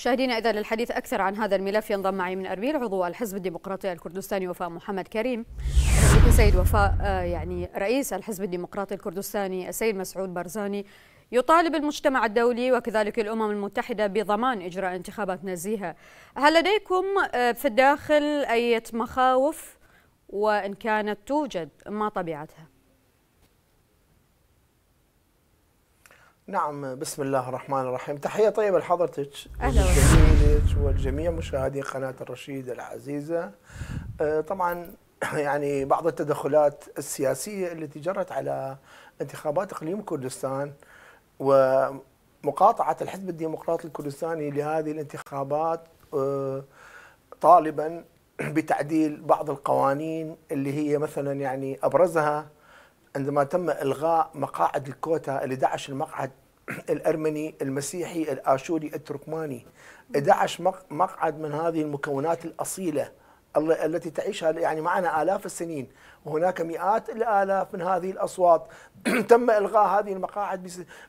مشاهدينا اذا للحديث اكثر عن هذا الملف ينضم معي من اربيل عضو الحزب الديمقراطي الكردستاني وفاء محمد كريم سيد وفاء آه، يعني رئيس الحزب الديمقراطي الكردستاني السيد مسعود برزاني يطالب المجتمع الدولي وكذلك الامم المتحده بضمان اجراء انتخابات نزيهه هل لديكم آه، في الداخل اي مخاوف وان كانت توجد ما طبيعتها نعم بسم الله الرحمن الرحيم تحية طيبة لحضرتك ولجميلك والجميع مشاهدي قناة الرشيد العزيزة آه، طبعا يعني بعض التدخلات السياسية التي جرت على انتخابات إقليم كردستان ومقاطعة الحزب الديمقراطي الكردستاني لهذه الانتخابات آه، طالبا بتعديل بعض القوانين اللي هي مثلا يعني أبرزها عندما تم الغاء مقاعد الكوتا ال 11 المقعد الأرمني المسيحي الآشوري التركماني 11 مقعد من هذه المكونات الأصيلة التي تعيشها يعني معنا آلاف السنين وهناك مئات الآلاف من هذه الأصوات تم إلغاء هذه المقاعد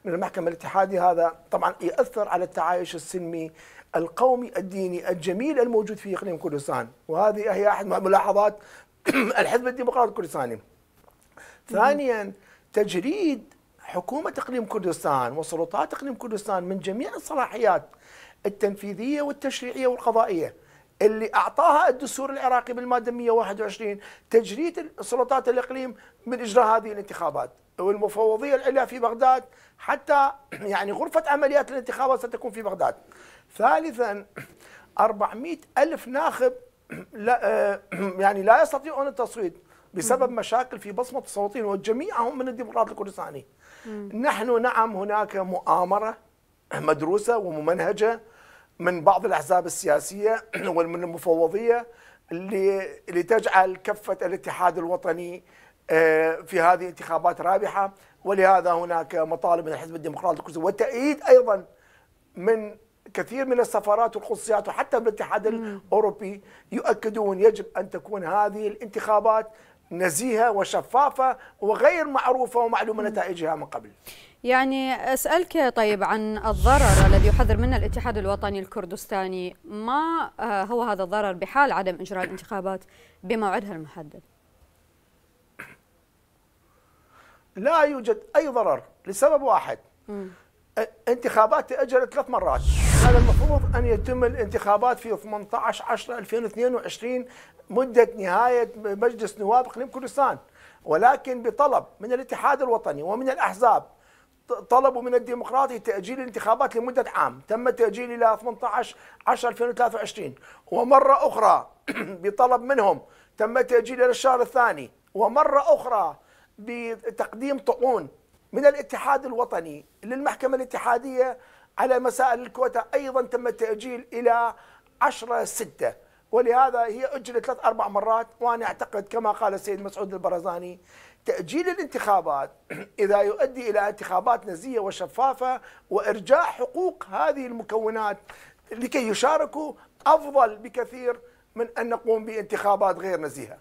من المحكمة الاتحادية هذا طبعا يؤثر على التعايش السلمي القومي الديني الجميل الموجود في إقليم كردستان وهذه هي أحد ملاحظات الحزب الديمقراطي الكردستاني ثانيا تجريد حكومة إقليم كردستان وسلطات إقليم كردستان من جميع الصلاحيات التنفيذية والتشريعية والقضائية اللي أعطاها الدستور العراقي بالمادة 121 تجريد سلطات الإقليم من إجراء هذه الانتخابات والمفوضية العليا في بغداد حتى يعني غرفة عمليات الانتخابات ستكون في بغداد ثالثا 400 ألف ناخب لا آه، يعني لا يستطيعون التصويت بسبب مشاكل في بصمة الصوتين وجميعهم من الديمقراط الكردستاني نحن نعم هناك مؤامرة مدروسة وممنهجة من بعض الأحزاب السياسية ومن المفوضية لتجعل كفة الاتحاد الوطني آه، في هذه الانتخابات رابحة ولهذا هناك مطالب من الحزب الديمقراطي الكردي والتأييد أيضا من كثير من السفارات والقدسيات وحتى بالاتحاد الأوروبي يؤكدون يجب أن تكون هذه الانتخابات نزيهة وشفافة وغير معروفة ومعلومة نتائجها من قبل يعني أسألك طيب عن الضرر الذي يحذر منه الاتحاد الوطني الكردستاني ما آه، هو هذا الضرر بحال عدم إجراء الانتخابات بموعدها المحدد لا يوجد أي ضرر لسبب واحد م. انتخابات تأجلت ثلاث مرات كان المفروض ان يتم الانتخابات في 18 10 2022 مده نهايه مجلس نواب اقليم كردستان ولكن بطلب من الاتحاد الوطني ومن الاحزاب طلبوا من الديمقراطي تاجيل الانتخابات لمده عام، تم التاجيل الى 18 10 2023 ومره اخرى بطلب منهم تم التاجيل الى الشهر الثاني ومره اخرى بتقديم طعون من الاتحاد الوطني للمحكمه الاتحاديه على مسائل الكوتا أيضا تم التأجيل إلى 10 6 ولهذا هي أجلت ثلاث أربع مرات وأنا أعتقد كما قال السيد مسعود البرزاني تأجيل الانتخابات إذا يؤدي إلى انتخابات نزيهة وشفافة وإرجاع حقوق هذه المكونات لكي يشاركوا أفضل بكثير من ان نقوم بانتخابات غير نزيهه.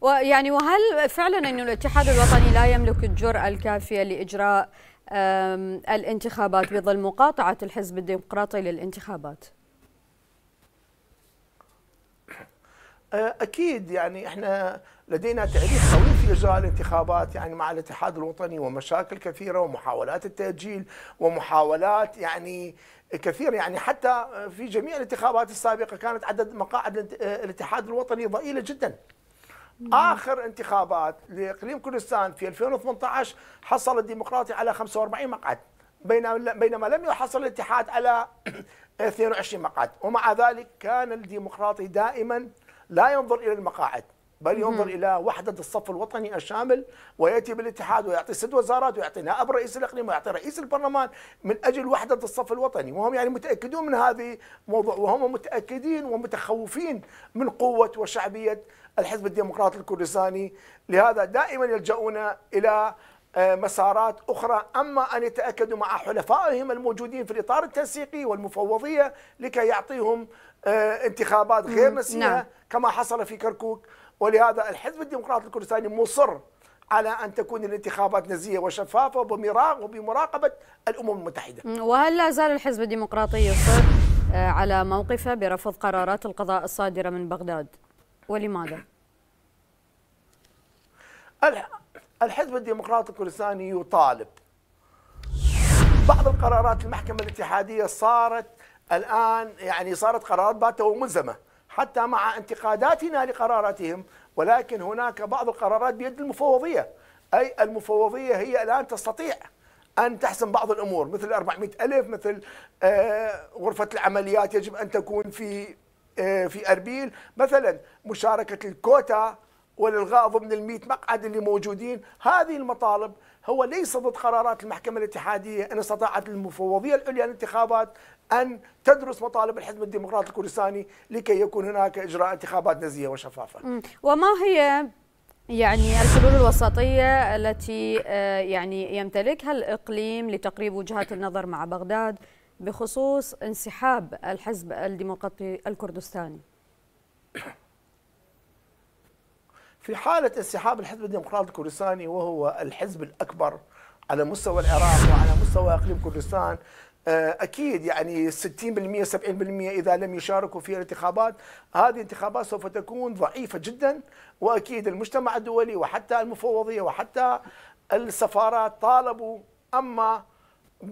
ويعني وهل فعلا انه الاتحاد الوطني لا يملك الجرأه الكافيه لاجراء الانتخابات بظل مقاطعة الحزب الديمقراطي للانتخابات أه، أكيد يعني إحنا لدينا تاريخ طويل في إجراء الانتخابات يعني مع الاتحاد الوطني ومشاكل كثيرة ومحاولات التأجيل ومحاولات يعني كثير يعني حتى في جميع الانتخابات السابقة كانت عدد مقاعد أه، الاتحاد الوطني ضئيلة جداً اخر انتخابات لاقليم كردستان في 2018 حصل الديمقراطي على 45 مقعد بينما لم يحصل الاتحاد على 22 مقعد ومع ذلك كان الديمقراطي دائما لا ينظر الى المقاعد بل ينظر الى وحده الصف الوطني الشامل وياتي بالاتحاد ويعطي ست وزارات ويعطي نائب رئيس الاقليم ويعطي رئيس البرلمان من اجل وحده الصف الوطني وهم يعني متاكدون من هذه الموضوع وهم متاكدين ومتخوفين من قوه وشعبيه الحزب الديمقراطي الكردستاني لهذا دائما يلجؤون الى آه، مسارات أخرى أما أن يتأكدوا مع حلفائهم الموجودين في الإطار التنسيقي والمفوضية لكي يعطيهم آه، انتخابات غير مسيحة نعم. كما حصل في كركوك ولهذا الحزب الديمقراطي الكردستاني مصر على ان تكون الانتخابات نزيه وشفافه وبمراقبه الامم المتحده. وهل لا زال الحزب الديمقراطي يصر آه، على موقفه برفض قرارات القضاء الصادره من بغداد؟ ولماذا؟ الحزب الديمقراطي الكردستاني يطالب بعض القرارات المحكمه الاتحاديه صارت الآن يعني صارت قرارات باتة وملزمة حتى مع انتقاداتنا لقراراتهم ولكن هناك بعض القرارات بيد المفوضية أي المفوضية هي الآن تستطيع أن تحسم بعض الأمور مثل 400 ألف مثل آه، غرفة العمليات يجب أن تكون في آه، في أربيل مثلا مشاركة الكوتا والإلغاء ضمن ال100 مقعد اللي موجودين هذه المطالب هو ليس ضد قرارات المحكمة الاتحادية أن استطاعت المفوضية العليا للانتخابات أن تدرس مطالب الحزب الديمقراطي الكردستاني لكي يكون هناك إجراء انتخابات نزيهة وشفافة وما هي يعني الحلول الوسطية التي آه، يعني يمتلكها الإقليم لتقريب وجهات النظر مع بغداد بخصوص انسحاب الحزب الديمقراطي الكردستاني في حالة انسحاب الحزب الديمقراطي الكردستاني وهو الحزب الأكبر على مستوى العراق وعلى مستوى إقليم كردستان آه، اكيد يعني 60% 70% اذا لم يشاركوا في الانتخابات هذه الانتخابات سوف تكون ضعيفه جدا واكيد المجتمع الدولي وحتى المفوضيه وحتى السفارات طالبوا اما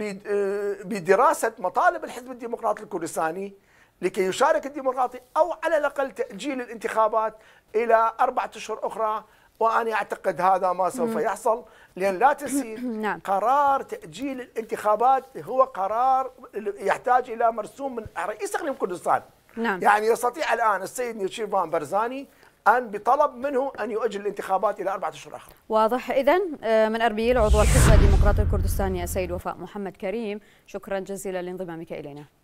آه، بدراسه مطالب الحزب الديمقراطي الكردستاني لكي يشارك الديمقراطي أو على الأقل تأجيل الانتخابات إلى أربعة أشهر أخرى وأنا أعتقد هذا ما سوف يحصل لأن لا تنسي نعم. قرار تأجيل الانتخابات هو قرار يحتاج إلى مرسوم من رئيس إقليم كردستان نعم. يعني يستطيع الآن السيد نيوشيفان برزاني أن بطلب منه أن يؤجل الانتخابات إلى أربعة أشهر آخر واضح إذا آه، من أربيل عضو الحزب الديمقراطي الكردستاني السيد وفاء محمد كريم شكرا جزيلا لانضمامك إلينا